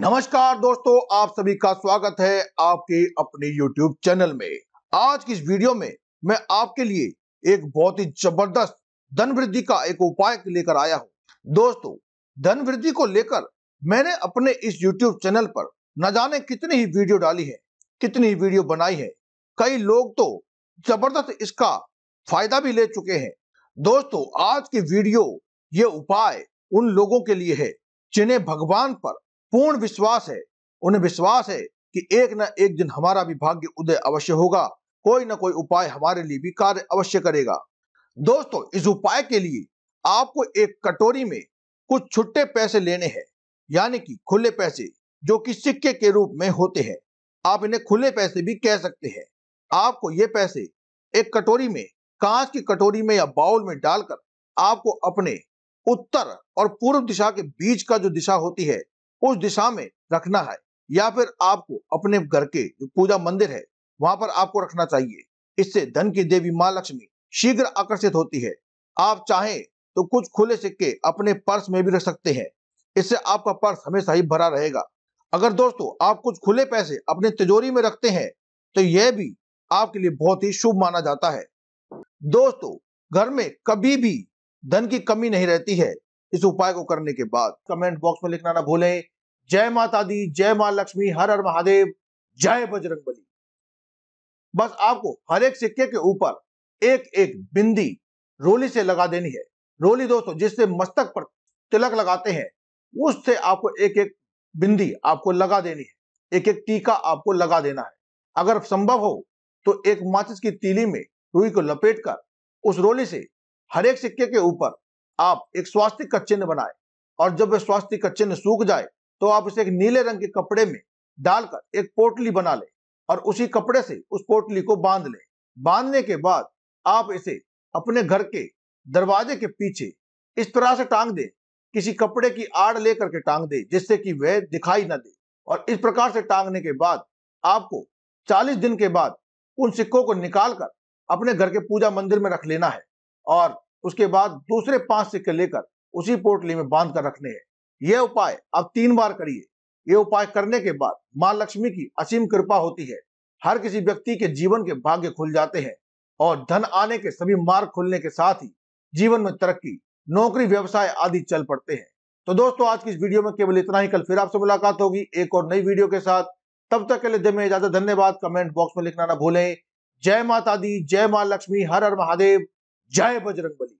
नमस्कार दोस्तों आप सभी का स्वागत है आपके अपने YouTube चैनल में आज की इस वीडियो में मैं आपके लिए एक बहुत ही जबरदस्त धन वृद्धि का एक उपाय लेकर आया हूं दोस्तों धन वृद्धि को लेकर मैंने अपने इस YouTube चैनल पर न जाने कितनी ही वीडियो डाली है कितनी ही वीडियो बनाई है कई लोग तो जबरदस्त इसका फायदा भी ले चुके हैं दोस्तों आज की वीडियो ये उपाय उन लोगों के लिए है जिन्हें भगवान पर पूर्ण विश्वास है उन्हें विश्वास है कि एक न एक दिन हमारा भी भाग्य उदय अवश्य होगा कोई ना कोई उपाय हमारे लिए भी कार्य अवश्य करेगा दोस्तों इस उपाय के लिए आपको एक कटोरी में कुछ छुट्टे पैसे लेने हैं यानी कि खुले पैसे जो कि सिक्के के रूप में होते हैं आप इन्हें खुले पैसे भी कह सकते हैं आपको ये पैसे एक कटोरी में कांच की कटोरी में या बाउल में डालकर आपको अपने उत्तर और पूर्व दिशा के बीच का जो दिशा होती है उस दिशा में रखना है या फिर आपको अपने घर के पूजा मंदिर है वहां पर आपको रखना चाहिए इससे धन की देवी माँ लक्ष्मी शीघ्र आकर्षित होती है आप चाहें तो कुछ खुले सिक्के अपने पर्स में भी रख सकते हैं इससे आपका पर्स हमेशा ही भरा रहेगा अगर दोस्तों आप कुछ खुले पैसे अपने तिजोरी में रखते हैं तो यह भी आपके लिए बहुत ही शुभ माना जाता है दोस्तों घर में कभी भी धन की कमी नहीं रहती है इस उपाय को करने के बाद कमेंट बॉक्स में लिखना ना भूलें जय माता दी जय मां लक्ष्मी हर हर महादेव जय बजरंग बली बस आपको हर एक सिक्के के ऊपर एक एक बिंदी रोली से लगा देनी है रोली दोस्तों जिससे मस्तक पर तिलक लगाते हैं उससे आपको एक एक बिंदी आपको लगा देनी है एक एक टीका आपको लगा देना है अगर संभव हो तो एक माचिस की तीली में रुई को लपेट कर उस रोली से हर एक सिक्के के ऊपर आप एक स्वास्थ्य का चिन्ह बनाए और जब वह स्वास्थ्य का चिन्ह सूख जाए तो आप उसे एक नीले रंग के कपड़े में डालकर एक पोटली बना ले और उसी कपड़े से उस पोटली को बांध ले बांधने के बाद आप इसे अपने घर के दरवाजे के पीछे इस तरह से टांग दे किसी कपड़े की आड़ लेकर के टांग दे जिससे कि वह दिखाई न दे और इस प्रकार से टांगने के बाद आपको 40 दिन के बाद उन सिक्कों को निकालकर अपने घर के पूजा मंदिर में रख लेना है और उसके बाद दूसरे पांच सिक्के लेकर उसी पोटली में बांध कर रखने हैं यह उपाय अब तीन बार करिए यह उपाय करने के बाद माँ लक्ष्मी की असीम कृपा होती है हर किसी व्यक्ति के जीवन के भाग्य खुल जाते हैं और धन आने के सभी मार्ग खुलने के साथ ही जीवन में तरक्की नौकरी व्यवसाय आदि चल पड़ते हैं तो दोस्तों आज की इस वीडियो में केवल इतना ही कल फिर आपसे मुलाकात होगी एक और नई वीडियो के साथ तब तक के लिए दे में इजाजत धन्यवाद कमेंट बॉक्स में लिखना ना भूलें जय माता दी जय माँ लक्ष्मी हर हर महादेव जय बजरंग बली